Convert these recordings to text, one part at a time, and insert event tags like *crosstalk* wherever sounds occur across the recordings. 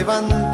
levantar.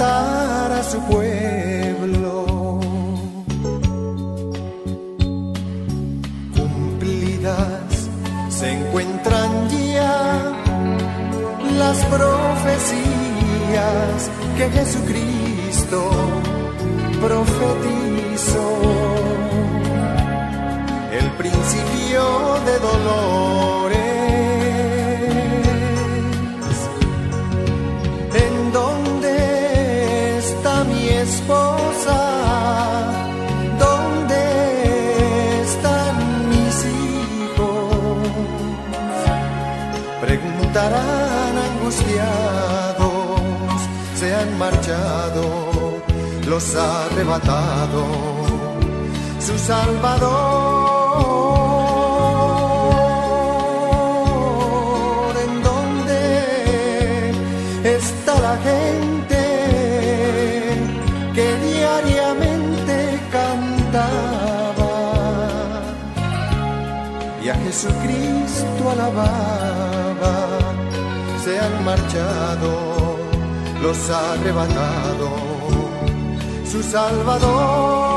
los ha arrebatado su Salvador. ¿En dónde está la gente que diariamente cantaba y a Jesucristo alababa? Se han marchado, los ha arrebatado Salvador.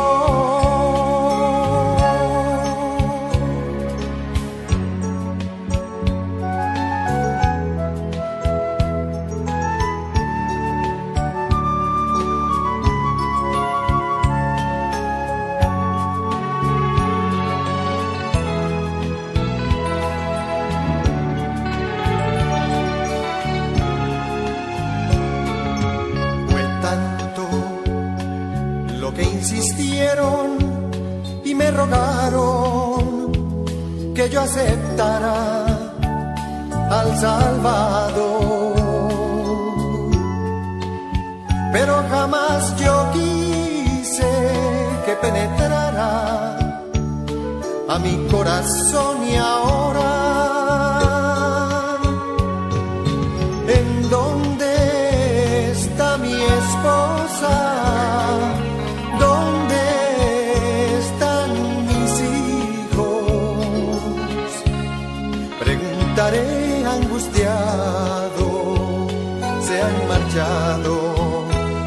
que yo aceptara al Salvador. Pero jamás yo quise que penetrara a mi corazón y ahora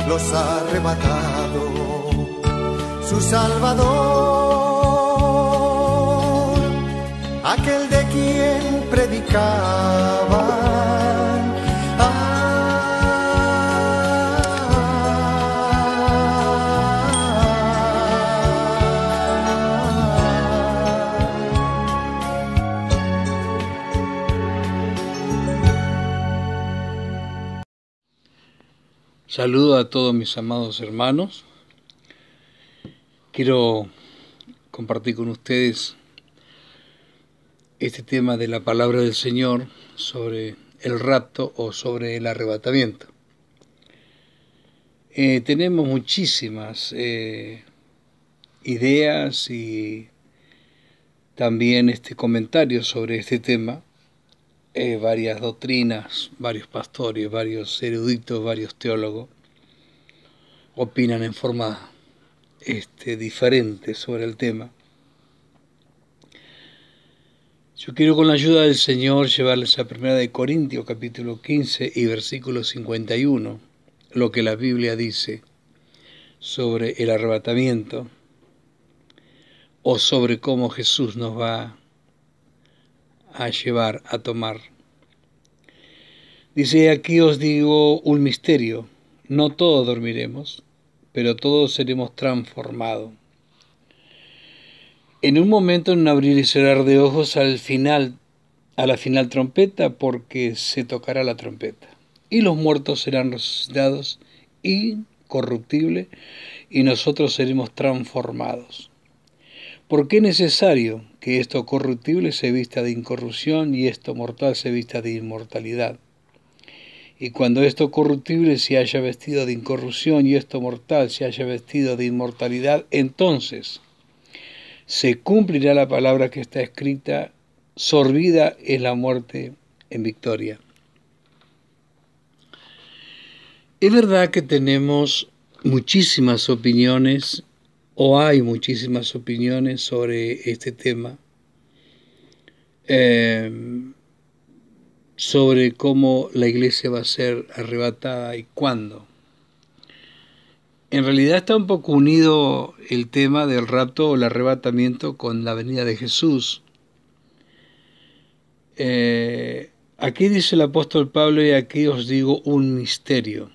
los ha rematado su Salvador, aquel de quien predicaba Saludo a todos mis amados hermanos. Quiero compartir con ustedes este tema de la palabra del Señor sobre el rapto o sobre el arrebatamiento. Eh, tenemos muchísimas eh, ideas y también este comentario sobre este tema eh, varias doctrinas, varios pastores, varios eruditos, varios teólogos opinan en forma este, diferente sobre el tema. Yo quiero con la ayuda del Señor llevarles a 1 Corintios capítulo 15 y versículo 51, lo que la Biblia dice sobre el arrebatamiento o sobre cómo Jesús nos va a llevar a tomar Dice, aquí os digo un misterio, no todos dormiremos, pero todos seremos transformados. En un momento, en abrir y cerrar de ojos, al final, a la final trompeta, porque se tocará la trompeta. Y los muertos serán resucitados incorruptible y nosotros seremos transformados. qué es necesario que esto corruptible se vista de incorrupción y esto mortal se vista de inmortalidad? Y cuando esto corruptible se haya vestido de incorrupción y esto mortal se haya vestido de inmortalidad, entonces se cumplirá la palabra que está escrita, sorbida es la muerte en victoria. Es verdad que tenemos muchísimas opiniones, o hay muchísimas opiniones sobre este tema. Eh, sobre cómo la iglesia va a ser arrebatada y cuándo. En realidad está un poco unido el tema del rapto o el arrebatamiento con la venida de Jesús. Eh, aquí dice el apóstol Pablo y aquí os digo un misterio.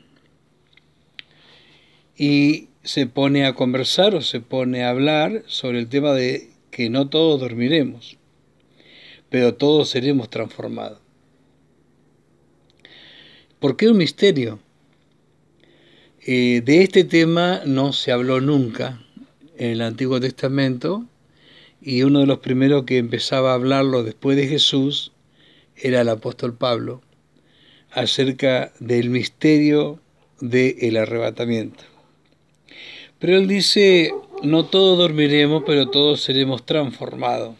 Y se pone a conversar o se pone a hablar sobre el tema de que no todos dormiremos, pero todos seremos transformados. ¿Por qué un misterio. Eh, de este tema no se habló nunca en el Antiguo Testamento y uno de los primeros que empezaba a hablarlo después de Jesús era el apóstol Pablo acerca del misterio del arrebatamiento. Pero él dice, no todos dormiremos, pero todos seremos transformados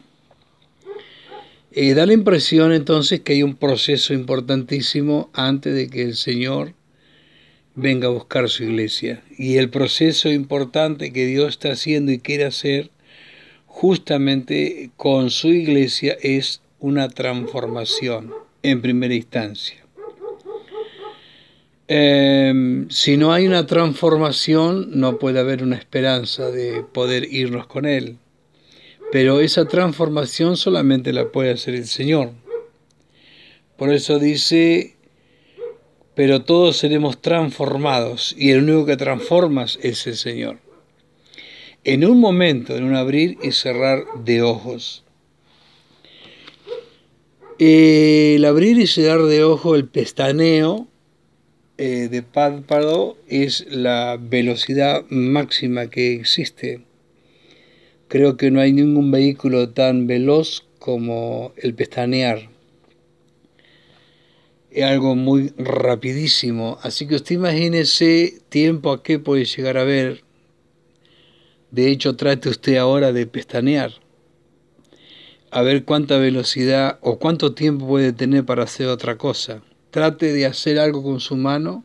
da la impresión entonces que hay un proceso importantísimo antes de que el Señor venga a buscar su iglesia. Y el proceso importante que Dios está haciendo y quiere hacer justamente con su iglesia es una transformación en primera instancia. Em, si no hay una transformación, no puede haber una esperanza de poder irnos con Él. Pero esa transformación solamente la puede hacer el Señor. Por eso dice, pero todos seremos transformados y el único que transformas es el Señor. En un momento, en un abrir y cerrar de ojos. el abrir y cerrar de ojo, el pestaneo eh, de párpado es la velocidad máxima que existe. Creo que no hay ningún vehículo tan veloz como el pestanear. Es algo muy rapidísimo. Así que usted imagínese tiempo a qué puede llegar a ver. De hecho, trate usted ahora de pestanear. A ver cuánta velocidad o cuánto tiempo puede tener para hacer otra cosa. Trate de hacer algo con su mano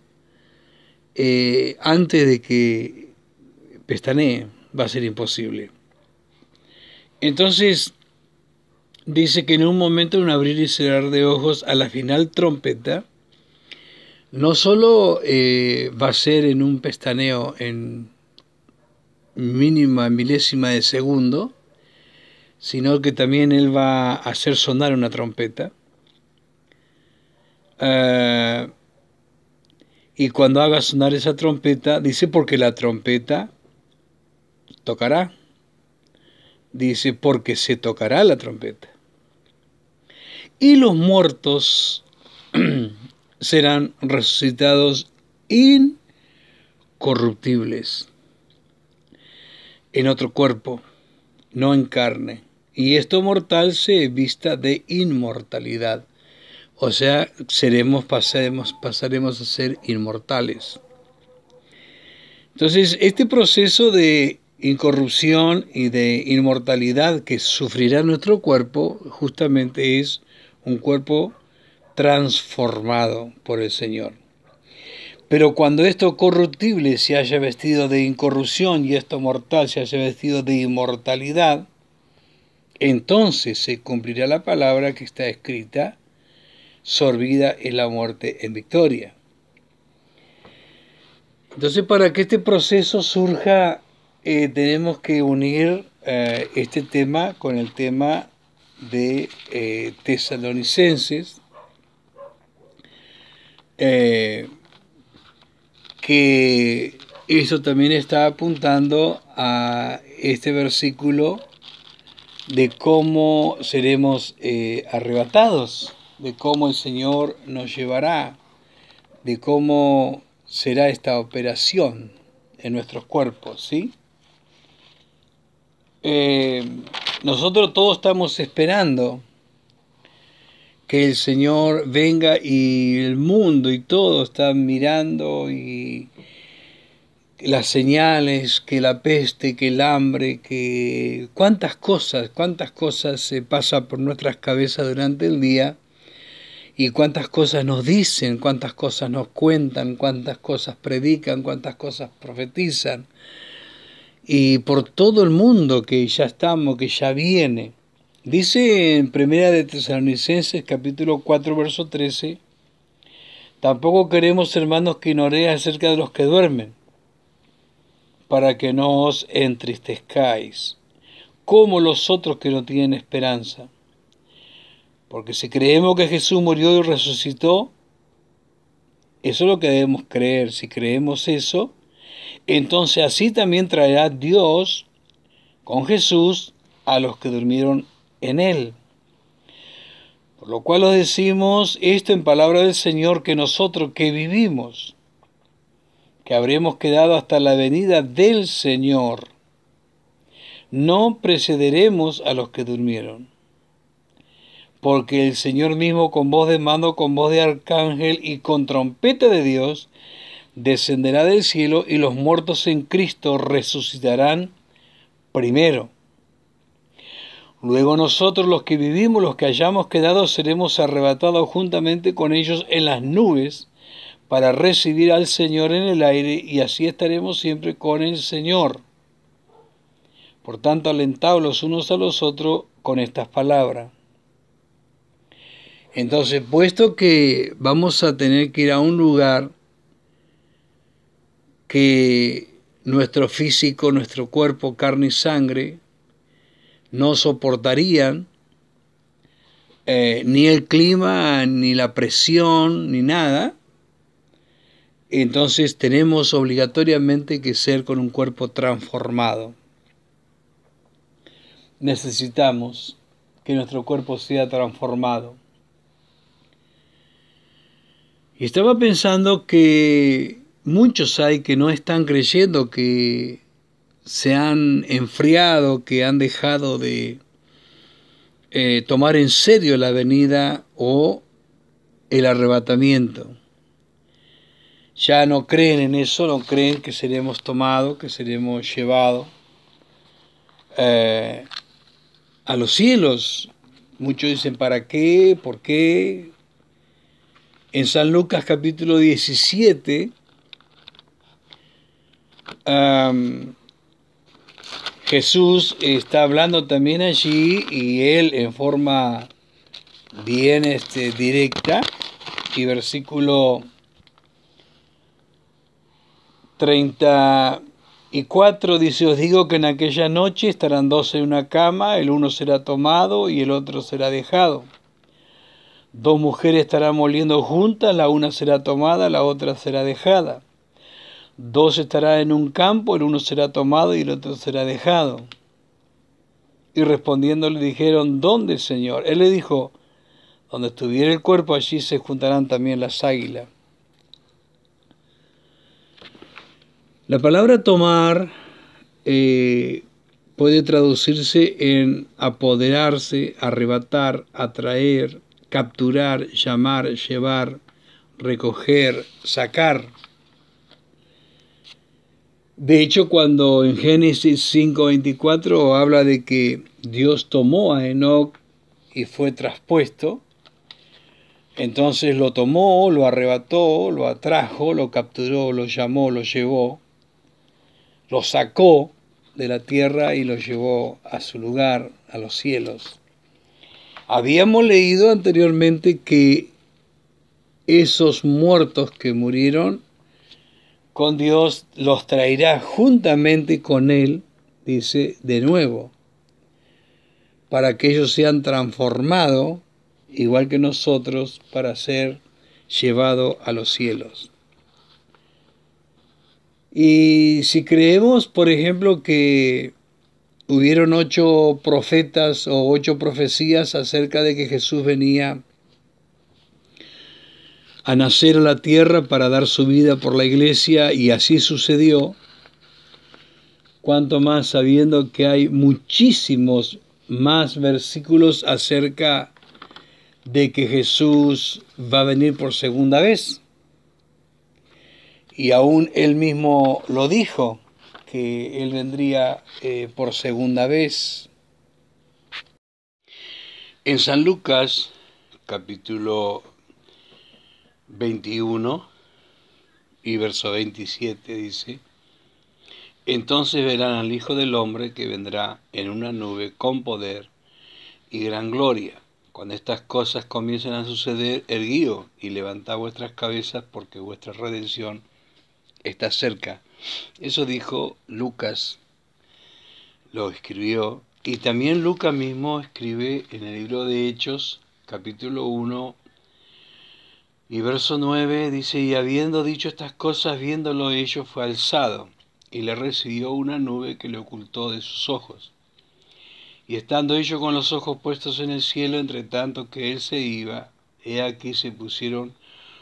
eh, antes de que pestanee. Va a ser imposible. Entonces, dice que en un momento, de un abrir y cerrar de ojos, a la final trompeta, no solo eh, va a ser en un pestaneo en mínima milésima de segundo, sino que también él va a hacer sonar una trompeta. Ah, y cuando haga sonar esa trompeta, dice porque la trompeta tocará dice, porque se tocará la trompeta. Y los muertos *clears throat* serán resucitados incorruptibles, en otro cuerpo, no en carne. Y esto mortal se vista de inmortalidad. O sea, seremos, pasaremos, pasaremos a ser inmortales. Entonces, este proceso de incorrupción y de inmortalidad que sufrirá nuestro cuerpo justamente es un cuerpo transformado por el Señor. Pero cuando esto corruptible se haya vestido de incorrupción y esto mortal se haya vestido de inmortalidad, entonces se cumplirá la palabra que está escrita, sorbida es la muerte en victoria. Entonces, para que este proceso surja eh, tenemos que unir eh, este tema con el tema de eh, tesalonicenses, que eso también está apuntando a este versículo de cómo seremos arrebatados, de cómo el Señor nos llevará, de cómo será esta operación en nuestros cuerpos, ¿sí? Eh, nosotros todos estamos esperando que el Señor venga y el mundo y todo está mirando y las señales, que la peste, que el hambre, que cuántas cosas, cuántas cosas se pasa por nuestras cabezas durante el día y cuántas cosas nos dicen, cuántas cosas nos cuentan, cuántas cosas predican, cuántas cosas profetizan, y por todo el mundo que ya estamos, que ya viene. Dice en Primera de Tesalonicenses capítulo 4 verso 13, tampoco queremos hermanos que ignoréis acerca de los que duermen, para que no os entristezcáis, como los otros que no tienen esperanza. Porque si creemos que Jesús murió y resucitó, eso es lo que debemos creer. Si creemos eso, entonces así también traerá Dios con Jesús a los que durmieron en él. Por lo cual os decimos esto en palabra del Señor que nosotros que vivimos, que habremos quedado hasta la venida del Señor, no precederemos a los que durmieron. Porque el Señor mismo con voz de mando, con voz de arcángel y con trompeta de Dios, descenderá del cielo y los muertos en Cristo resucitarán primero. Luego nosotros los que vivimos, los que hayamos quedado, seremos arrebatados juntamente con ellos en las nubes para recibir al Señor en el aire y así estaremos siempre con el Señor. Por tanto, los unos a los otros con estas palabras. Entonces, puesto que vamos a tener que ir a un lugar que nuestro físico, nuestro cuerpo, carne y sangre, no soportarían eh, ni el clima, ni la presión, ni nada. Entonces tenemos obligatoriamente que ser con un cuerpo transformado. Necesitamos que nuestro cuerpo sea transformado. Y estaba pensando que muchos hay que no están creyendo que se han enfriado, que han dejado de eh, tomar en serio la venida o el arrebatamiento. Ya no creen en eso, no creen que seremos tomados, que seremos llevados eh, a los cielos. Muchos dicen, ¿para qué? ¿Por qué? En San Lucas capítulo 17, Jesús está hablando también allí y él en forma bien este, directa y versículo 34 dice, os digo que en aquella noche estarán dos en una cama, el uno será tomado y el otro será dejado. Dos mujeres estarán moliendo juntas, la una será tomada, la otra será dejada. Dos estarán en un campo, el uno será tomado y el otro será dejado. Y respondiendo le dijeron, ¿dónde, Señor? Él le dijo, donde estuviera el cuerpo, allí se juntarán también las águilas. La palabra tomar eh, puede traducirse en apoderarse, arrebatar, atraer, capturar, llamar, llevar, recoger, sacar. De hecho, cuando en Génesis 5:24 habla de que Dios tomó a Enoch y fue traspuesto, entonces lo tomó, lo arrebató, lo atrajo, lo capturó, lo llamó, lo llevó, lo sacó de la tierra y lo llevó a su lugar, a los cielos. Habíamos leído anteriormente que esos muertos que murieron con Dios los traerá juntamente con Él, dice de nuevo, para que ellos sean transformados, igual que nosotros, para ser llevados a los cielos. Y si creemos, por ejemplo, que hubieron ocho profetas o ocho profecías acerca de que Jesús venía a nacer a la tierra para dar su vida por la iglesia y así sucedió, cuanto más sabiendo que hay muchísimos más versículos acerca de que Jesús va a venir por segunda vez. Y aún él mismo lo dijo, que él vendría eh, por segunda vez. En San Lucas, capítulo 21 y verso 27 dice, entonces verán al Hijo del Hombre que vendrá en una nube con poder y gran gloria. Cuando estas cosas comiencen a suceder, erguido y levantad vuestras cabezas porque vuestra redención está cerca. Eso dijo Lucas, lo escribió, y también Lucas mismo escribe en el libro de Hechos, capítulo 1, y verso 9 dice, y habiendo dicho estas cosas, viéndolo ellos, fue alzado, y le recibió una nube que le ocultó de sus ojos. Y estando ellos con los ojos puestos en el cielo, entre tanto que él se iba, he aquí se pusieron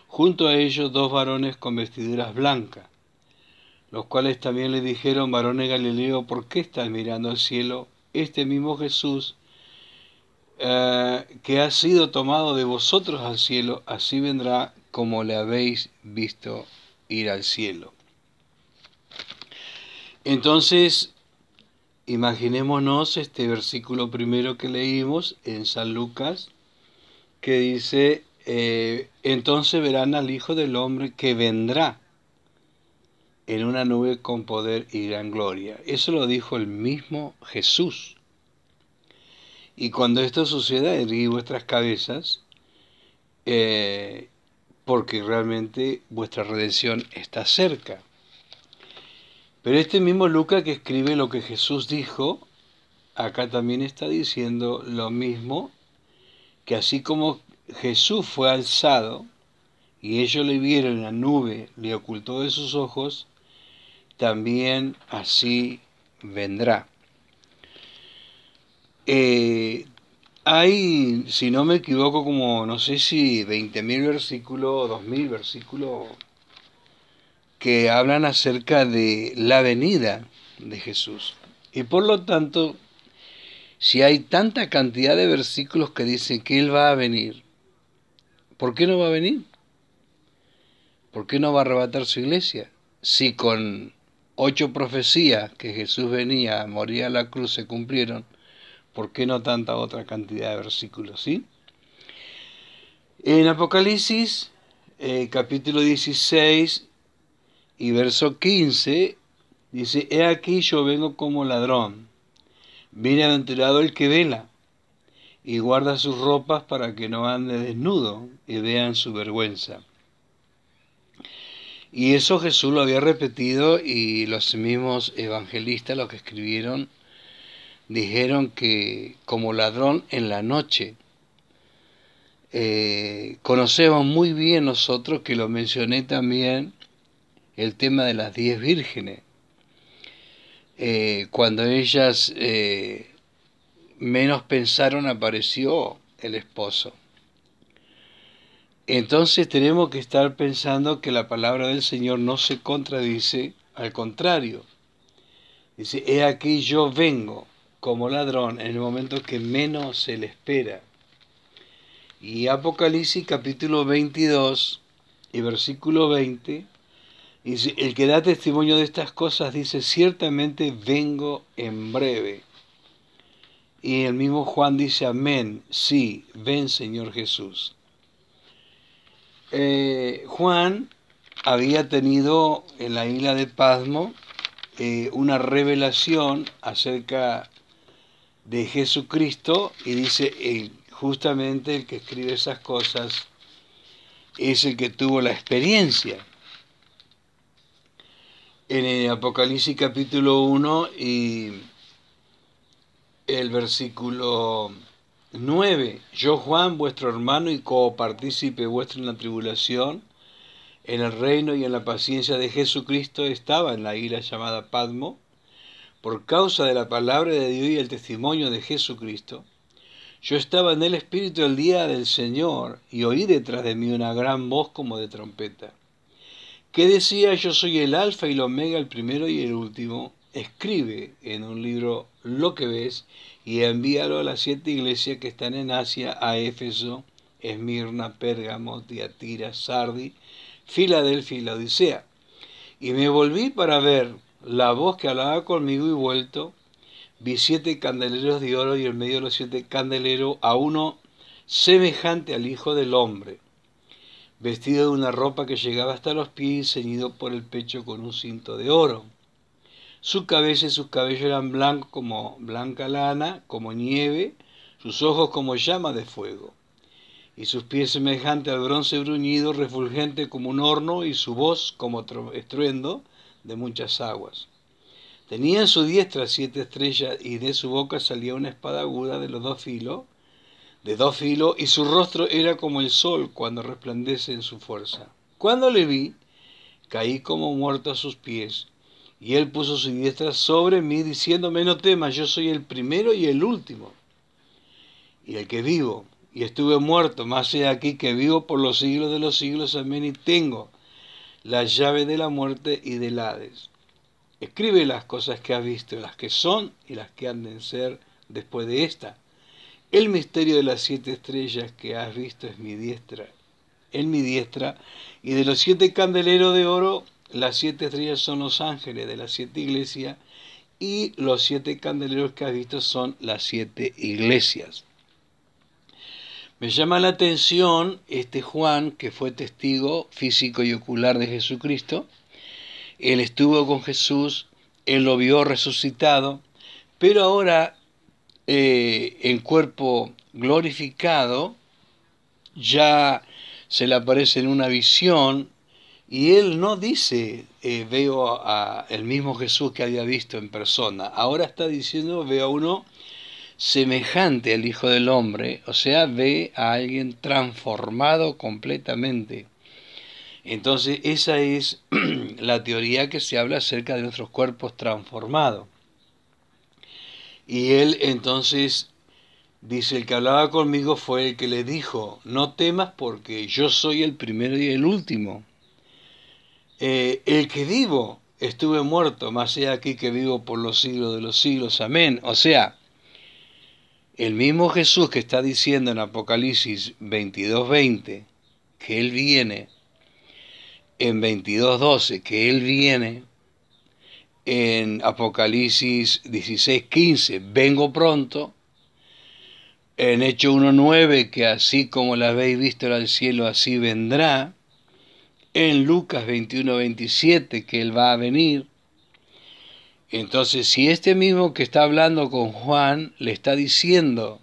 junto a ellos dos varones con vestiduras blancas, los cuales también le dijeron, varones Galileo, ¿por qué estás mirando al cielo? Este mismo Jesús eh, que ha sido tomado de vosotros al cielo, así vendrá como le habéis visto ir al cielo. Entonces, imaginémonos este versículo primero que leímos en San Lucas, que dice, eh, entonces verán al Hijo del Hombre que vendrá en una nube con poder y gran gloria. Eso lo dijo el mismo Jesús. Y cuando esto suceda, erguí vuestras cabezas, eh, porque realmente vuestra redención está cerca. Pero este mismo Luca que escribe lo que Jesús dijo, acá también está diciendo lo mismo, que así como Jesús fue alzado y ellos le vieron la nube, le ocultó de sus ojos, también así vendrá. Eh, hay, si no me equivoco, como no sé si 20.000 versículos, 2.000 versículos que hablan acerca de la venida de Jesús. Y por lo tanto, si hay tanta cantidad de versículos que dicen que Él va a venir, ¿por qué no va a venir? ¿Por qué no va a arrebatar su iglesia? Si con ocho profecías que Jesús venía moría a la cruz se cumplieron, ¿Por qué no tanta otra cantidad de versículos? ¿sí? En Apocalipsis, eh, capítulo 16 y verso 15, dice, He aquí yo vengo como ladrón, viene aventurado el que vela y guarda sus ropas para que no ande desnudo y vean su vergüenza. Y eso Jesús lo había repetido y los mismos evangelistas, los que escribieron dijeron que como ladrón en la noche. Eh, conocemos muy bien nosotros, que lo mencioné también, el tema de las diez vírgenes. Eh, cuando ellas eh, menos pensaron apareció el esposo. Entonces tenemos que estar pensando que la palabra del Señor no se contradice, al contrario. Dice, he aquí yo vengo como ladrón en el momento que menos se le espera. Y Apocalipsis capítulo 22 y versículo 20 el que da testimonio de estas cosas dice, ciertamente vengo en breve. Y el mismo Juan dice, amén, sí, ven Señor Jesús. Eh, Juan había tenido en la isla de Pasmo eh, una revelación acerca de Jesucristo y dice, justamente el que escribe esas cosas es el que tuvo la experiencia. En el Apocalipsis capítulo 1 y el versículo 9, yo Juan, vuestro hermano y copartícipe vuestro en la tribulación, en el reino y en la paciencia de Jesucristo, estaba en la isla llamada Padmo, por causa de la palabra de Dios y el testimonio de Jesucristo, yo estaba en el Espíritu el día del Señor y oí detrás de mí una gran voz como de trompeta, que decía yo soy el alfa y el omega, el primero y el último, escribe en un libro lo que ves y envíalo a las siete iglesias que están en Asia, a Éfeso, Esmirna, Pérgamo, Tiatira, Sardi, Filadelfia y la Odisea. Y me volví para ver la voz que hablaba conmigo y vuelto, vi siete candeleros de oro y en medio de los siete candeleros a uno semejante al Hijo del Hombre, vestido de una ropa que llegaba hasta los pies y ceñido por el pecho con un cinto de oro. Su cabeza y sus cabellos eran blancos como blanca lana, como nieve, sus ojos como llama de fuego, y sus pies semejantes al bronce bruñido, refulgente como un horno, y su voz como estruendo de muchas aguas. Tenía en su diestra siete estrellas y de su boca salía una espada aguda de los dos filos, de dos filos, y su rostro era como el sol cuando resplandece en su fuerza. Cuando le vi, caí como muerto a sus pies, y él puso su diestra sobre mí diciéndome, no temas, yo soy el primero y el último, y el que vivo, y estuve muerto, más he aquí que vivo por los siglos de los siglos, amén, y tengo la llave de la muerte y del Hades. Escribe las cosas que has visto, las que son y las que han de ser después de esta. El misterio de las siete estrellas que has visto es mi diestra, en mi diestra, y de los siete candeleros de oro, las siete estrellas son los ángeles de las siete iglesias, y los siete candeleros que has visto son las siete iglesias. Me llama la atención este Juan, que fue testigo físico y ocular de Jesucristo. Él estuvo con Jesús, él lo vio resucitado, pero ahora eh, en cuerpo glorificado ya se le aparece en una visión y él no dice eh, veo al mismo Jesús que había visto en persona. Ahora está diciendo veo a uno semejante al Hijo del Hombre, o sea, ve a alguien transformado completamente. Entonces, esa es *clears throat* la teoría que se habla acerca de nuestros cuerpos transformados. Y él entonces dice, el que hablaba conmigo fue el que le dijo, no temas porque yo soy el primero y el último. Eh, el que vivo, estuve muerto, más sea aquí que vivo por los siglos de los siglos. Amén. O sea, el mismo Jesús que está diciendo en Apocalipsis 22:20 que Él viene, en 22:12 que Él viene, en Apocalipsis 16:15 vengo pronto, en Hechos 1:9 que así como la habéis visto al cielo, así vendrá, en Lucas 21:27 que Él va a venir, entonces, si este mismo que está hablando con Juan le está diciendo,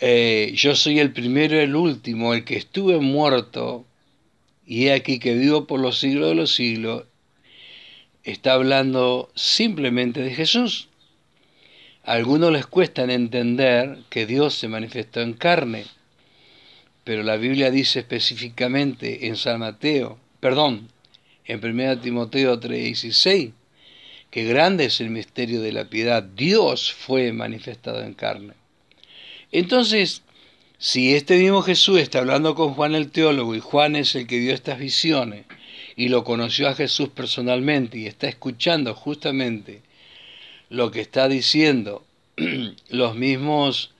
eh, yo soy el primero y el último, el que estuve muerto, y he aquí que vivo por los siglos de los siglos, está hablando simplemente de Jesús. A algunos les cuesta entender que Dios se manifestó en carne, pero la Biblia dice específicamente en San Mateo, perdón, en 1 Timoteo 3:16, Qué grande es el misterio de la piedad, Dios fue manifestado en carne. Entonces, si este mismo Jesús está hablando con Juan el teólogo y Juan es el que dio estas visiones y lo conoció a Jesús personalmente y está escuchando justamente lo que está diciendo *clears throat* los mismos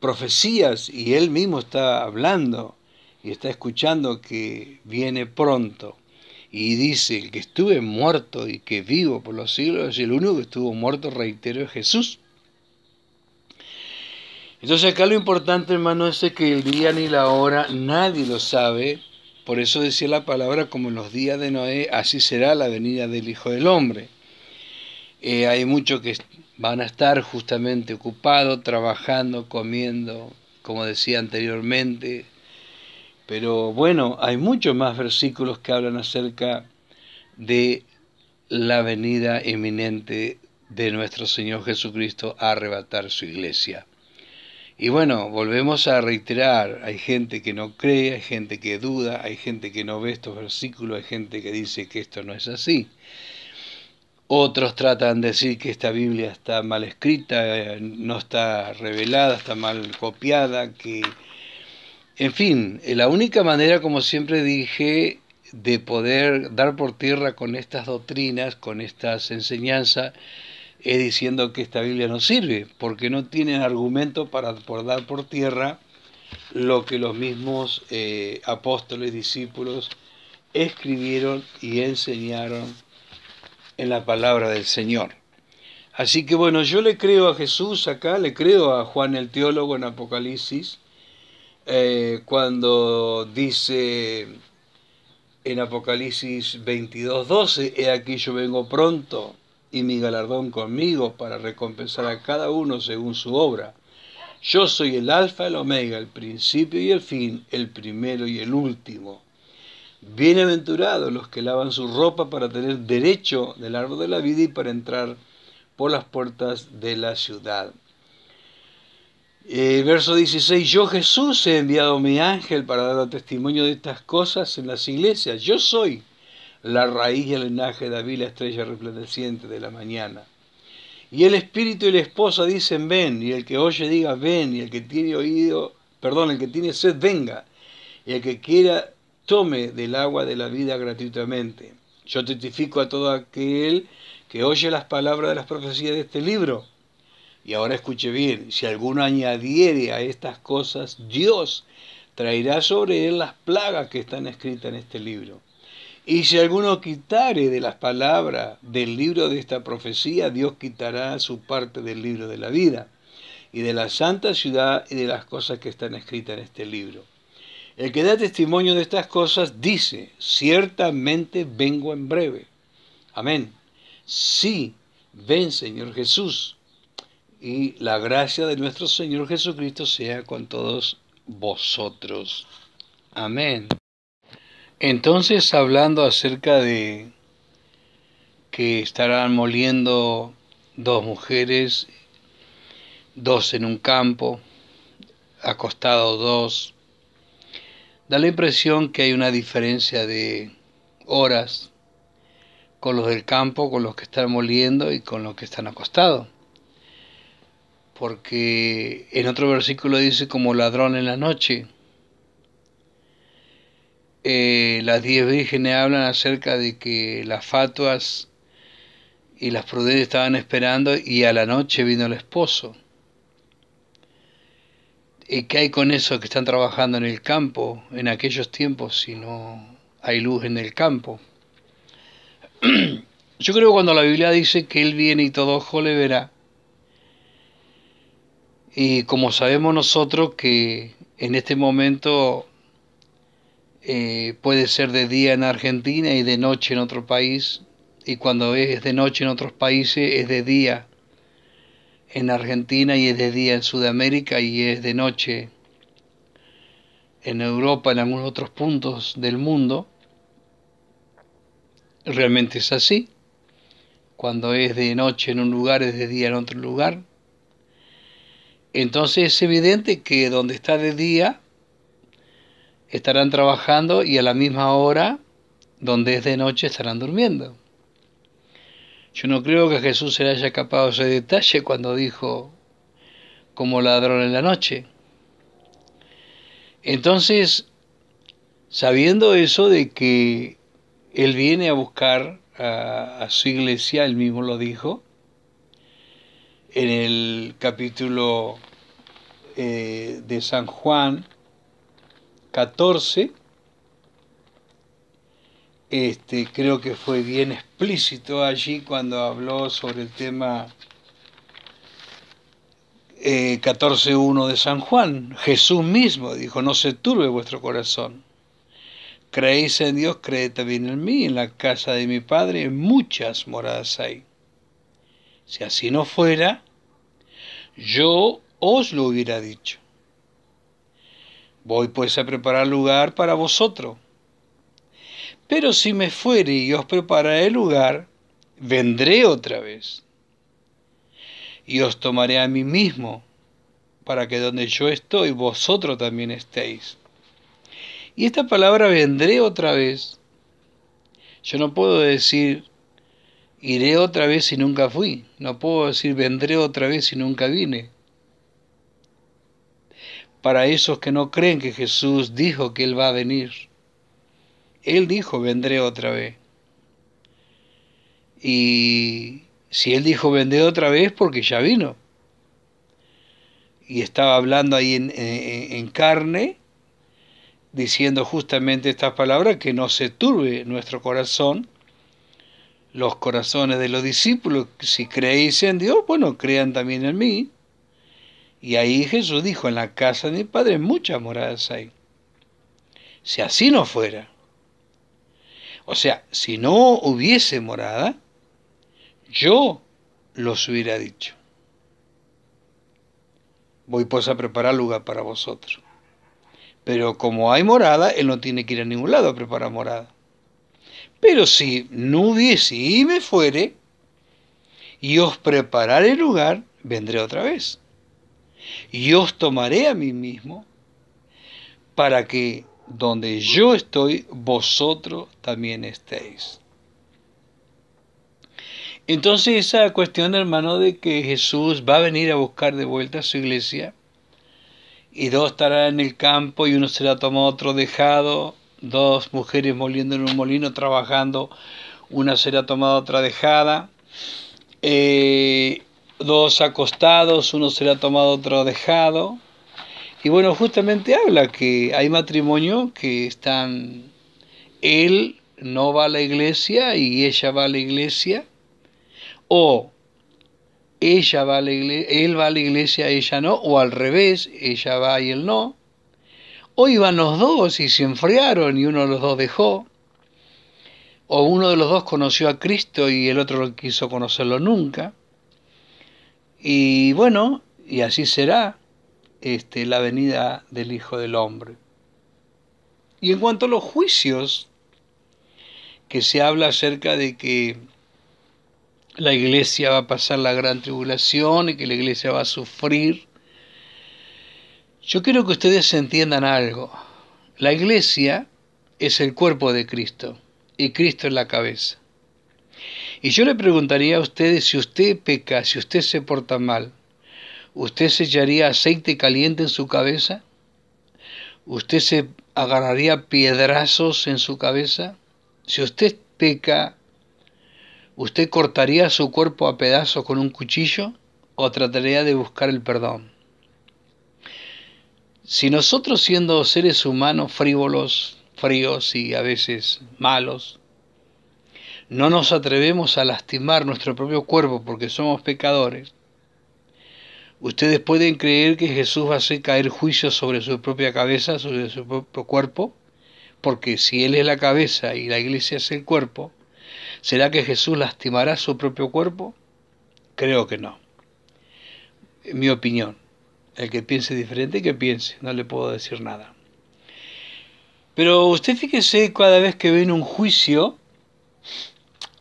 profecías y él mismo está hablando y está escuchando que viene pronto y dice, el que estuve muerto y que vivo por los siglos, y el único que estuvo muerto, reitero, es Jesús. Entonces acá lo importante, hermano, es que el día ni la hora nadie lo sabe. Por eso decía la palabra, como en los días de Noé, así será la venida del Hijo del Hombre. Eh, hay muchos que van a estar justamente ocupados, trabajando, comiendo, como decía anteriormente, pero bueno, hay muchos más versículos que hablan acerca de la venida inminente de nuestro Señor Jesucristo a arrebatar su iglesia. Y bueno, volvemos a reiterar, hay gente que no cree, hay gente que duda, hay gente que no ve estos versículos, hay gente que dice que esto no es así. Otros tratan de decir que esta Biblia está mal escrita, eh, no está revelada, está mal copiada, que en fin, eh, la única manera, como siempre dije, de poder dar por tierra con estas doctrinas, con estas enseñanzas, es diciendo que esta Biblia no sirve, porque no tienen argumento para dar por tierra lo que los mismos eh, apóstoles, discípulos, escribieron y enseñaron en la palabra del Señor. Así que bueno, yo le creo a Jesús acá, le creo a Juan el teólogo en Apocalipsis, eh, cuando dice en Apocalipsis 22:12, he aquí yo vengo pronto y mi galardón conmigo para recompensar a cada uno según su obra. Yo soy el alfa, y el omega, el principio y el fin, el primero y el último. Bienaventurados los que lavan su ropa para tener derecho del árbol de la vida y para entrar por las puertas de la ciudad. Eh, verso 16, yo Jesús he enviado mi ángel para dar testimonio de estas cosas en las iglesias. Yo soy la raíz y el linaje de David, la estrella resplandeciente de la mañana. Y el espíritu y la esposa dicen ven, y el que oye diga ven, y el que tiene oído, perdón, el que tiene sed venga, y el que quiera tome del agua de la vida gratuitamente. Yo testifico a todo aquel que oye las palabras de las profecías de este libro. Y ahora escuche bien, si alguno añadiere a estas cosas, Dios traerá sobre él las plagas que están escritas en este libro. Y si alguno quitare de las palabras del libro de esta profecía, Dios quitará su parte del libro de la vida y de la santa ciudad y de las cosas que están escritas en este libro. El que da testimonio de estas cosas dice, ciertamente vengo en breve. Amén. Sí, ven Señor Jesús y la gracia de nuestro Señor Jesucristo sea con todos vosotros. Amén. Entonces, hablando acerca de que estarán moliendo dos mujeres, dos en un campo, acostados dos, da la impresión que hay una diferencia de horas con los del campo, con los que están moliendo y con los que están acostados porque en otro versículo dice como ladrón en la noche. Eh, las diez vírgenes hablan acerca de que las fatuas y las prudentes estaban esperando y a la noche vino el esposo. ¿Y eh, qué hay con eso que están trabajando en el campo en aquellos tiempos si no hay luz en el campo? *clears throat* Yo creo que cuando la Biblia dice que Él viene y todo ojo le verá, y como sabemos nosotros que en este momento eh, puede ser de día en Argentina y de noche en otro país, y cuando es de noche en otros países es de día en Argentina y es de día en Sudamérica y es de noche en Europa, en algunos otros puntos del mundo, realmente es así. Cuando es de noche en un lugar es de día en otro lugar. Entonces es evidente que donde está de día estarán trabajando y a la misma hora donde es de noche estarán durmiendo. Yo no creo que Jesús se le haya escapado ese detalle cuando dijo como ladrón en la noche. Entonces, sabiendo eso de que Él viene a buscar a su iglesia, Él mismo lo dijo, en el capítulo eh, de San Juan 14, este, creo que fue bien explícito allí cuando habló sobre el tema 14.1 eh, de San Juan. Jesús mismo dijo, no se turbe vuestro corazón. Creéis en Dios, creed también en mí. En la casa de mi Padre muchas moradas hay. Si así no fuera, yo os lo hubiera dicho. Voy pues a preparar lugar para vosotros. Pero si me fuere y os prepararé lugar, vendré otra vez. Y os tomaré a mí mismo, para que donde yo estoy, vosotros también estéis. Y esta palabra vendré otra vez. Yo no puedo decir Iré otra vez si nunca fui. No puedo decir vendré otra vez si nunca vine. Para esos que no creen que Jesús dijo que Él va a venir. Él dijo vendré otra vez. Y si Él dijo vendré otra vez porque ya vino. Y estaba hablando ahí en, en carne, diciendo justamente estas palabras, que no se turbe nuestro corazón los corazones de los discípulos, si creéis en Dios, bueno, crean también en mí. Y ahí Jesús dijo, en la casa de mi Padre muchas moradas hay. Si así no fuera, o sea, si no hubiese morada, yo los hubiera dicho. Voy pues a preparar lugar para vosotros. Pero como hay morada, él no tiene que ir a ningún lado a preparar morada. Pero si no hubiese y me fuere, y os prepararé lugar, vendré otra vez. Y os tomaré a mí mismo, para que donde yo estoy, vosotros también estéis. Entonces esa cuestión, hermano, de que Jesús va a venir a buscar de vuelta a su iglesia, y dos estarán en el campo, y uno será tomado, otro dejado, dos mujeres moliendo en un molino, trabajando, una será tomada, otra dejada, eh, dos acostados, uno será tomado, otro dejado. Y bueno, justamente habla que hay matrimonio que están, él no va a la iglesia y ella va a la iglesia, o ella va a la iglesia, él va a la iglesia, ella no, o al revés, ella va y él no. O iban los dos y se enfriaron y uno de los dos dejó. O uno de los dos conoció a Cristo y el otro no quiso conocerlo nunca. Y bueno, y así será este, la venida del Hijo del Hombre. Y en cuanto a los juicios, que se habla acerca de que la iglesia va a pasar la gran tribulación y que la iglesia va a sufrir yo quiero que ustedes entiendan algo. La iglesia es el cuerpo de Cristo y Cristo es la cabeza. Y yo le preguntaría a ustedes si usted peca, si usted se porta mal, ¿usted se echaría aceite caliente en su cabeza? ¿Usted se agarraría piedrazos en su cabeza? Si usted peca, ¿usted cortaría su cuerpo a pedazos con un cuchillo o trataría de buscar el perdón? Si nosotros siendo seres humanos frívolos, fríos y a veces malos, no nos atrevemos a lastimar nuestro propio cuerpo porque somos pecadores, ustedes pueden creer que Jesús va a hacer caer juicio sobre su propia cabeza, sobre su propio cuerpo, porque si Él es la cabeza y la iglesia es el cuerpo, ¿será que Jesús lastimará su propio cuerpo? Creo que no. En mi opinión. El que piense diferente, que piense, no le puedo decir nada. Pero usted fíjese, cada vez que ven un juicio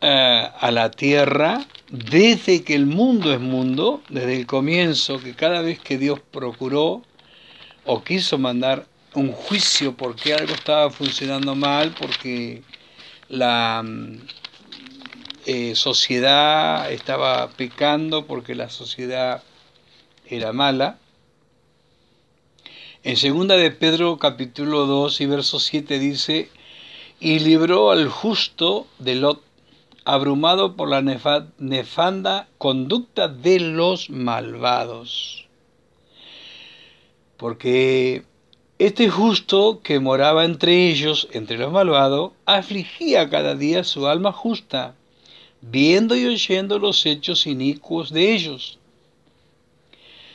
eh, a la tierra, desde que el mundo es mundo, desde el comienzo, que cada vez que Dios procuró o quiso mandar un juicio porque algo estaba funcionando mal, porque la eh, sociedad estaba pecando, porque la sociedad era mala, en segunda de Pedro capítulo 2 y verso 7 dice, y libró al justo de Lot, abrumado por la nefanda conducta de los malvados. Porque este justo que moraba entre ellos, entre los malvados, afligía cada día su alma justa, viendo y oyendo los hechos inicuos de ellos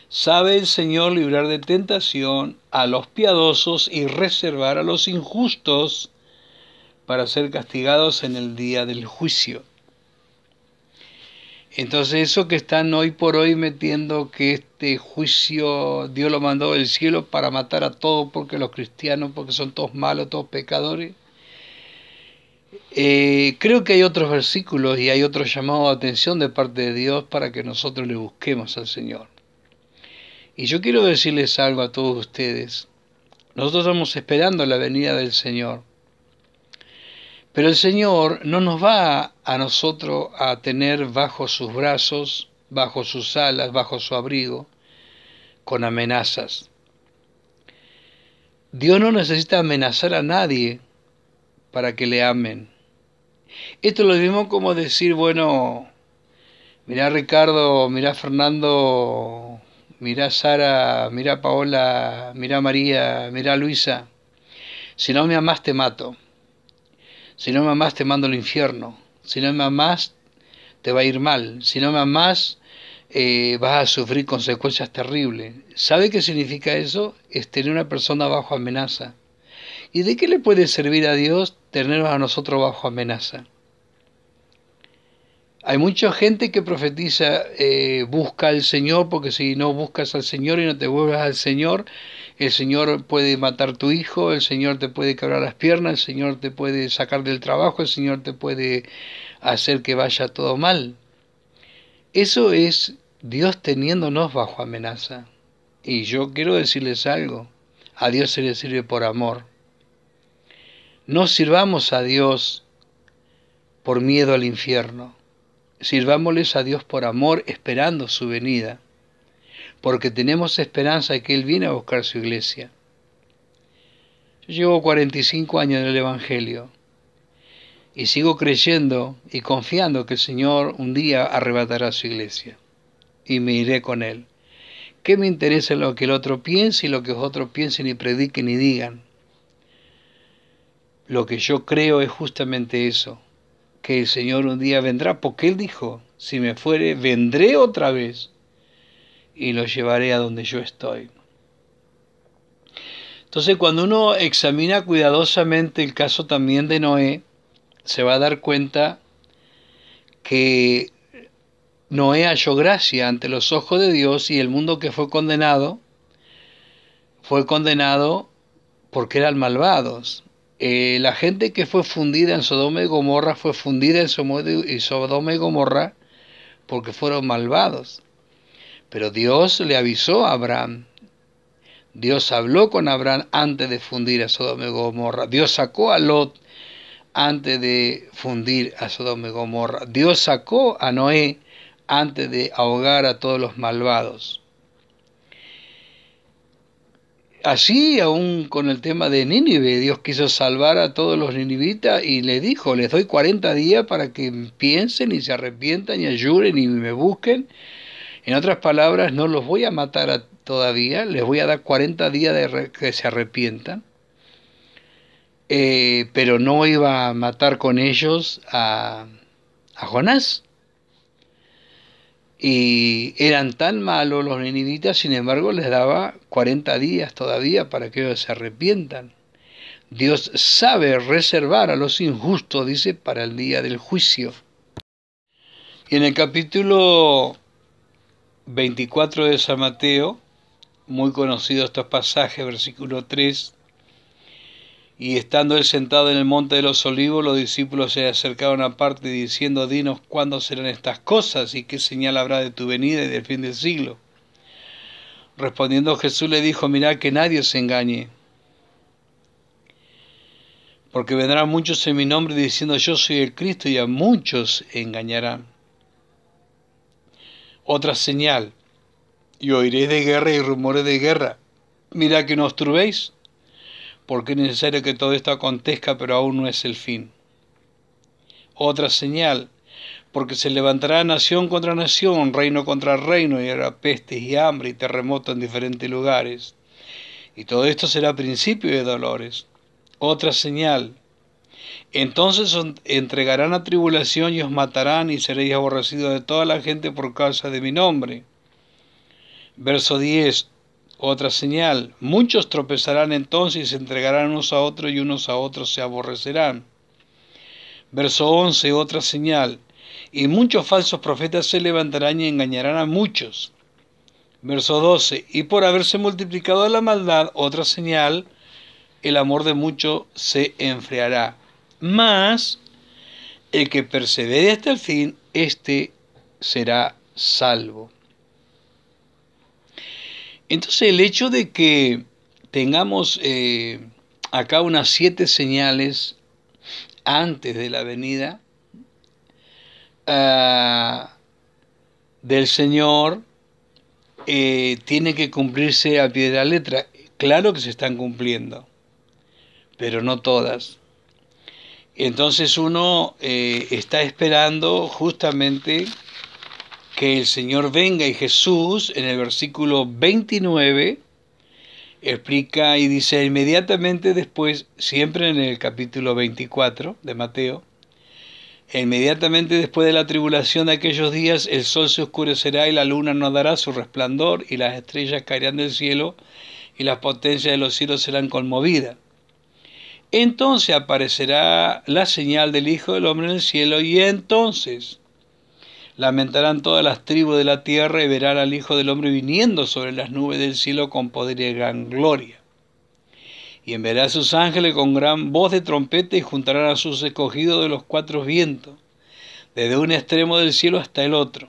Sabe el Señor librar de tentación a los piadosos y reservar a los injustos para ser castigados en el día del juicio. Entonces eso que están hoy por hoy metiendo que este juicio Dios lo mandó del cielo para matar a todos porque los cristianos, porque son todos malos, todos pecadores. Eh, creo que hay otros versículos y hay otro llamado a atención de parte de Dios para que nosotros le busquemos al Señor. Y yo quiero decirles algo a todos ustedes. Nosotros estamos esperando la venida del Señor. Pero el Señor no nos va a nosotros a tener bajo sus brazos, bajo sus alas, bajo su abrigo, con amenazas. Dios no necesita amenazar a nadie para que le amen. Esto lo mismo como decir, bueno, mirá Ricardo, mirá Fernando, mirá Sara, mirá Paola, mirá María, mirá Luisa. Si no me amás, te mato. Si no me amás, te mando al infierno. Si no me amás, te va a ir mal. Si no me amás, eh, vas a sufrir consecuencias terribles. ¿Sabe qué significa eso? Es tener una persona bajo amenaza. ¿Y de qué le puede servir a Dios tenernos a nosotros bajo amenaza? Hay mucha gente que profetiza, eh, busca al Señor, porque si no buscas al Señor y no te vuelves al Señor, el Señor puede matar tu hijo, el Señor te puede quebrar las piernas, el Señor te puede sacar del trabajo, el Señor te puede hacer que vaya todo mal. Eso es Dios teniéndonos bajo amenaza. Y yo quiero decirles algo, a Dios se le sirve por amor. No sirvamos a Dios por miedo al infierno. Sirvámosles a Dios por amor, esperando su venida, porque tenemos esperanza de que Él viene a buscar su iglesia. Yo llevo 45 años en el Evangelio y sigo creyendo y confiando que el Señor un día arrebatará su iglesia y me iré con Él. ¿Qué me interesa lo que el otro piense y lo que los otros piensen y prediquen y digan? Lo que yo creo es justamente eso, que el Señor un día vendrá, porque Él dijo, si me fuere, vendré otra vez y lo llevaré a donde yo estoy. Entonces, cuando uno examina cuidadosamente el caso también de Noé, se va a dar cuenta que Noé halló gracia ante los ojos de Dios y el mundo que fue condenado fue condenado porque eran malvados. Eh, la gente que fue fundida en Sodoma y Gomorra fue fundida en Sodoma y Gomorra porque fueron malvados. Pero Dios le avisó a Abraham. Dios habló con Abraham antes de fundir a Sodoma y Gomorra. Dios sacó a Lot antes de fundir a Sodoma y Gomorra. Dios sacó a Noé antes de ahogar a todos los malvados. Así, aún con el tema de Nínive, Dios quiso salvar a todos los ninivitas y le dijo, les doy 40 días para que piensen y se arrepientan y ayuren y me busquen. En otras palabras, no los voy a matar todavía, les voy a dar 40 días de que se arrepientan. Eh, pero no iba a matar con ellos a, a Jonás. Y eran tan malos los ninivitas, sin embargo les daba 40 días todavía para que ellos se arrepientan. Dios sabe reservar a los injustos, dice, para el día del juicio. Y en el capítulo 24 de San Mateo, muy conocido estos pasajes, versículo 3, y estando él sentado en el monte de los olivos, los discípulos se acercaron aparte diciendo, dinos cuándo serán estas cosas y qué señal habrá de tu venida y del fin del siglo. Respondiendo Jesús le dijo, mirá que nadie se engañe, porque vendrán muchos en mi nombre diciendo yo soy el Cristo y a muchos engañarán. Otra señal, y oiréis de guerra y rumores de guerra. mirá que no os turbéis porque es necesario que todo esto acontezca, pero aún no es el fin. Otra señal, porque se levantará nación contra nación, reino contra reino, y habrá pestes y hambre y terremotos en diferentes lugares. Y todo esto será principio de dolores. Otra señal. Entonces entregarán a tribulación y os matarán y seréis aborrecidos de toda la gente por causa de mi nombre. Verso 10. Otra señal, muchos tropezarán entonces y se entregarán unos a otros y unos a otros se aborrecerán. Verso 11, otra señal, y muchos falsos profetas se levantarán y engañarán a muchos. Verso 12, y por haberse multiplicado la maldad, otra señal, el amor de muchos se enfriará. Mas el que persevere hasta el fin, éste será salvo. Entonces el hecho de que tengamos eh, acá unas siete señales antes de la venida ah, del Señor eh, tiene que cumplirse a pie de la letra. Claro que se están cumpliendo, pero no todas. Entonces uno eh, está esperando justamente que el Señor venga y Jesús en el versículo 29 explica y dice inmediatamente después, siempre en el capítulo 24 de Mateo, inmediatamente después de la tribulación de aquellos días el sol se oscurecerá y la luna no dará su resplandor y las estrellas caerán del cielo y las potencias de los cielos serán conmovidas. Entonces aparecerá la señal del Hijo del Hombre en el cielo y entonces Lamentarán todas las tribus de la tierra y verán al Hijo del Hombre viniendo sobre las nubes del cielo con poder y gran gloria. Y enviará a sus ángeles con gran voz de trompeta y juntarán a sus escogidos de los cuatro vientos, desde un extremo del cielo hasta el otro.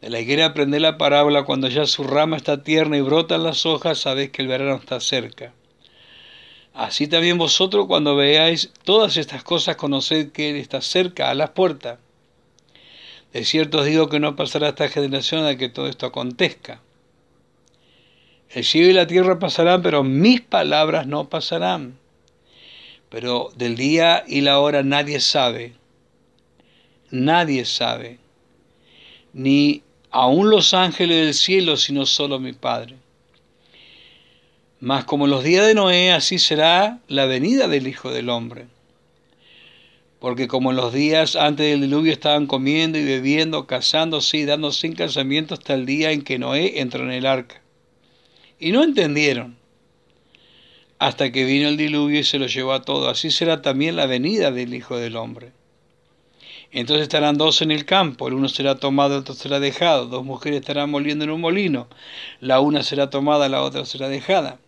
De la higuera aprendé la parábola, cuando ya su rama está tierna y brotan las hojas, sabéis que el verano está cerca. Así también vosotros cuando veáis todas estas cosas, conoced que Él está cerca, a las puertas. De cierto, os digo que no pasará esta generación a que todo esto acontezca. El cielo y la tierra pasarán, pero mis palabras no pasarán. Pero del día y la hora nadie sabe. Nadie sabe. Ni aun los ángeles del cielo, sino solo mi Padre. Mas como los días de Noé, así será la venida del Hijo del Hombre porque como en los días antes del diluvio estaban comiendo y bebiendo, casándose y dando sin casamiento hasta el día en que Noé entró en el arca. Y no entendieron, hasta que vino el diluvio y se lo llevó a todo. Así será también la venida del Hijo del Hombre. Entonces estarán dos en el campo, el uno será tomado, el otro será dejado, dos mujeres estarán moliendo en un molino, la una será tomada, la otra será dejada.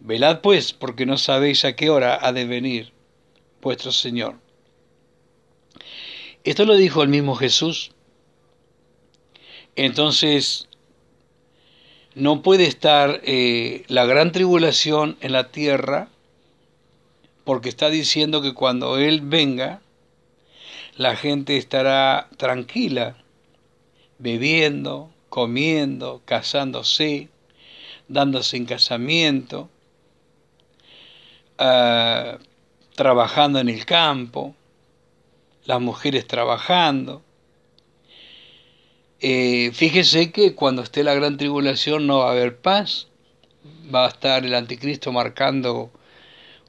Velad pues, porque no sabéis a qué hora ha de venir vuestro Señor. Esto lo dijo el mismo Jesús. Entonces, no puede estar eh, la gran tribulación en la tierra porque está diciendo que cuando Él venga, la gente estará tranquila, bebiendo, comiendo, casándose, dándose en casamiento, ah, trabajando en el campo, las mujeres trabajando. Eh, fíjese que cuando esté la gran tribulación no va a haber paz, va a estar el anticristo marcando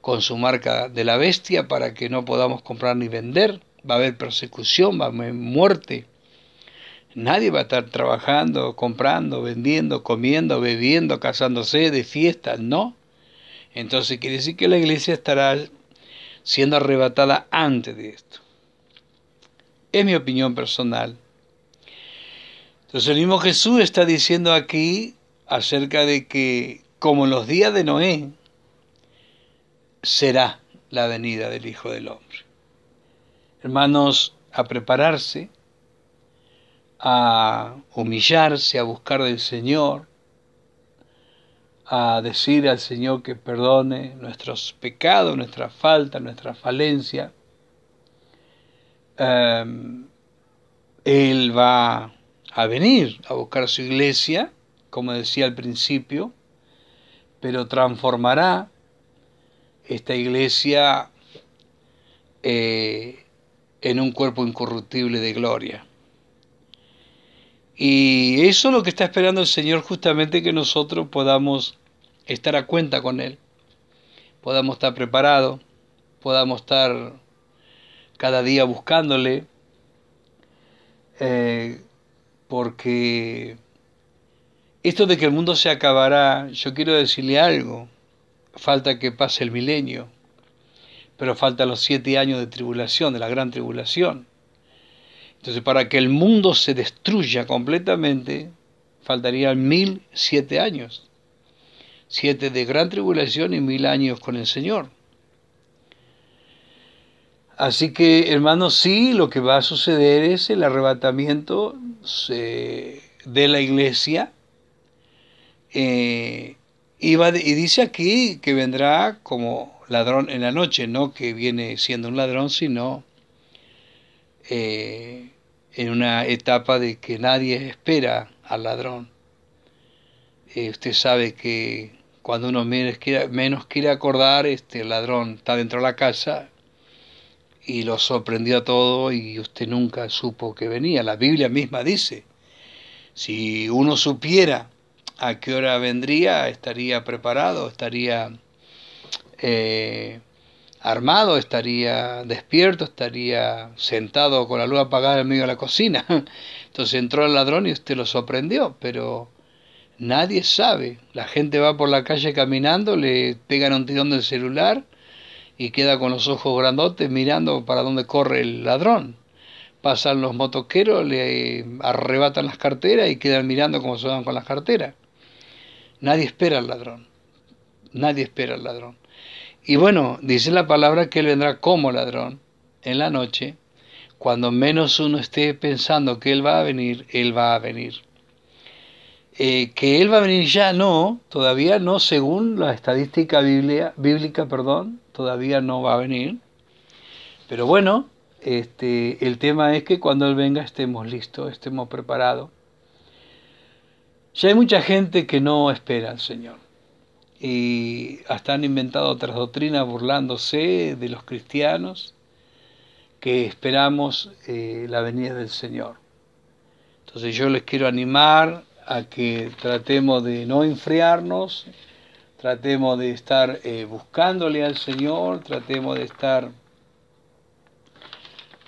con su marca de la bestia para que no podamos comprar ni vender, va a haber persecución, va a haber muerte. Nadie va a estar trabajando, comprando, vendiendo, comiendo, bebiendo, casándose de fiestas, no. Entonces quiere decir que la iglesia estará siendo arrebatada antes de esto. Es mi opinión personal. Entonces el mismo Jesús está diciendo aquí acerca de que como en los días de Noé, será la venida del Hijo del Hombre. Hermanos, a prepararse, a humillarse, a buscar del Señor, a decir al Señor que perdone nuestros pecados, nuestra falta, nuestra falencia. Em, él va a venir a buscar su iglesia, como decía al principio, pero transformará esta iglesia eh, en un cuerpo incorruptible de gloria. Y eso es lo que está esperando el Señor justamente que nosotros podamos estar a cuenta con Él, podamos estar preparados, podamos estar cada día buscándole, eh, porque esto de que el mundo se acabará, yo quiero decirle algo, falta que pase el milenio, pero falta los siete años de tribulación, de la gran tribulación. Entonces, para que el mundo se destruya completamente, faltarían mil siete años siete de gran tribulación y mil años con el Señor. Así que, hermanos, sí, lo que va a suceder es el arrebatamiento de la iglesia. Eh, y, dice aquí que vendrá como ladrón en la noche, no que viene siendo un ladrón, sino eh, en una etapa de que nadie espera al ladrón. Eh, usted sabe que cuando uno menos quiere, acordar, este ladrón está dentro de la casa y lo sorprendió a todo y usted nunca supo que venía. La Biblia misma dice, si uno supiera a qué hora vendría, estaría preparado, estaría eh, armado, estaría despierto, estaría sentado con la luz apagada en medio de la cocina. *laughs* Entonces entró el ladrón y usted lo sorprendió, pero Nadie sabe. La gente va por la calle caminando, le pegan un tirón del celular y queda con los ojos grandotes mirando para dónde corre el ladrón. Pasan los motoqueros, le arrebatan las carteras y quedan mirando cómo se van con las carteras. Nadie espera al ladrón. Nadie espera al ladrón. Y bueno, dice la palabra que él vendrá como ladrón en la noche. Cuando menos uno esté pensando que él va a venir, él va a venir. Eh, que él va a venir ya no, todavía no, según la estadística bíblica, perdón, todavía no va a venir. Pero bueno, este, el tema es que cuando él venga estemos listos, estemos preparados. Ya hay mucha gente que no espera al Señor. Y hasta han inventado otras doctrinas burlándose de los cristianos que esperamos eh, la venida del Señor. Entonces yo les quiero animar a que tratemos de no enfriarnos, tratemos de estar eh, buscándole al Señor, tratemos de estar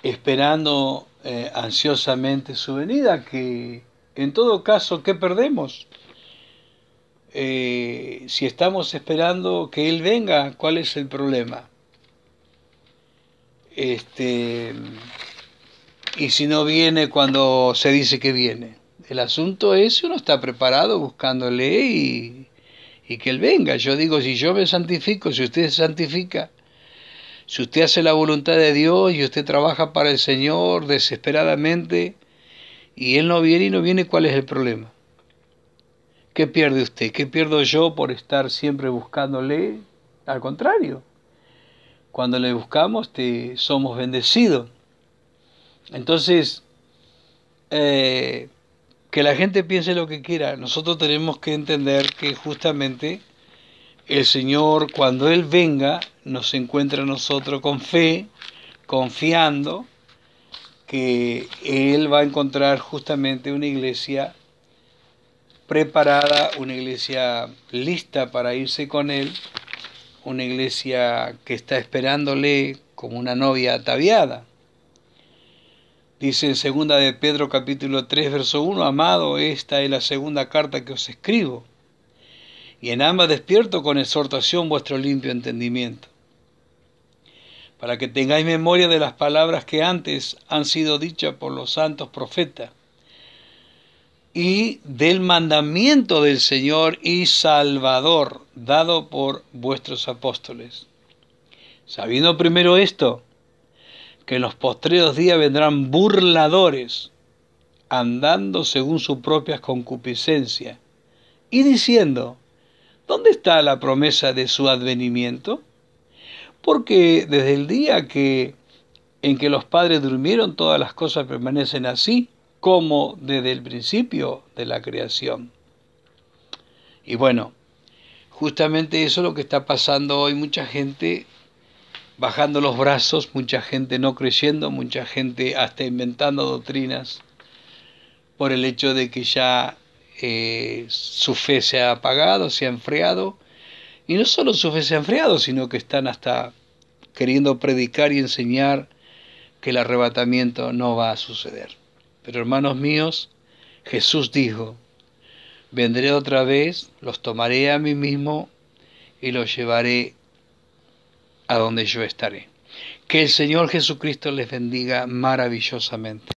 esperando eh, ansiosamente su venida, que en todo caso, ¿qué perdemos? Eh, si estamos esperando que Él venga, ¿cuál es el problema? Este, y si no viene cuando se dice que viene. El asunto es si uno está preparado buscándole y, y que Él venga. Yo digo, si yo me santifico, si usted se santifica, si usted hace la voluntad de Dios y usted trabaja para el Señor desesperadamente y Él no viene y no viene, ¿cuál es el problema? ¿Qué pierde usted? ¿Qué pierdo yo por estar siempre buscándole? Al contrario, cuando le buscamos somos bendecidos. Entonces, eh, que la gente piense lo que quiera. Nosotros tenemos que entender que justamente el Señor, cuando Él venga, nos encuentra a nosotros con fe, confiando que Él va a encontrar justamente una iglesia preparada, una iglesia lista para irse con Él, una iglesia que está esperándole como una novia ataviada. Dice en segunda de Pedro capítulo 3 verso 1, amado, esta es la segunda carta que os escribo. Y en ambas despierto con exhortación vuestro limpio entendimiento, para que tengáis memoria de las palabras que antes han sido dichas por los santos profetas, y del mandamiento del Señor y Salvador dado por vuestros apóstoles. Sabiendo primero esto, que en los postreros días vendrán burladores, andando según su propias concupiscencia, y diciendo, ¿dónde está la promesa de su advenimiento? Porque desde el día que en que los padres durmieron, todas las cosas permanecen así, como desde el principio de la creación. Y bueno, justamente eso es lo que está pasando hoy. Mucha gente bajando los brazos, mucha gente no creyendo, mucha gente hasta inventando doctrinas por el hecho de que ya eh, su fe se ha apagado, se ha enfriado, y no solo su fe se ha enfriado, sino que están hasta queriendo predicar y enseñar que el arrebatamiento no va a suceder. Pero hermanos míos, Jesús dijo, vendré otra vez, los tomaré a mí mismo y los llevaré a donde yo estaré. Que el Señor Jesucristo les bendiga maravillosamente.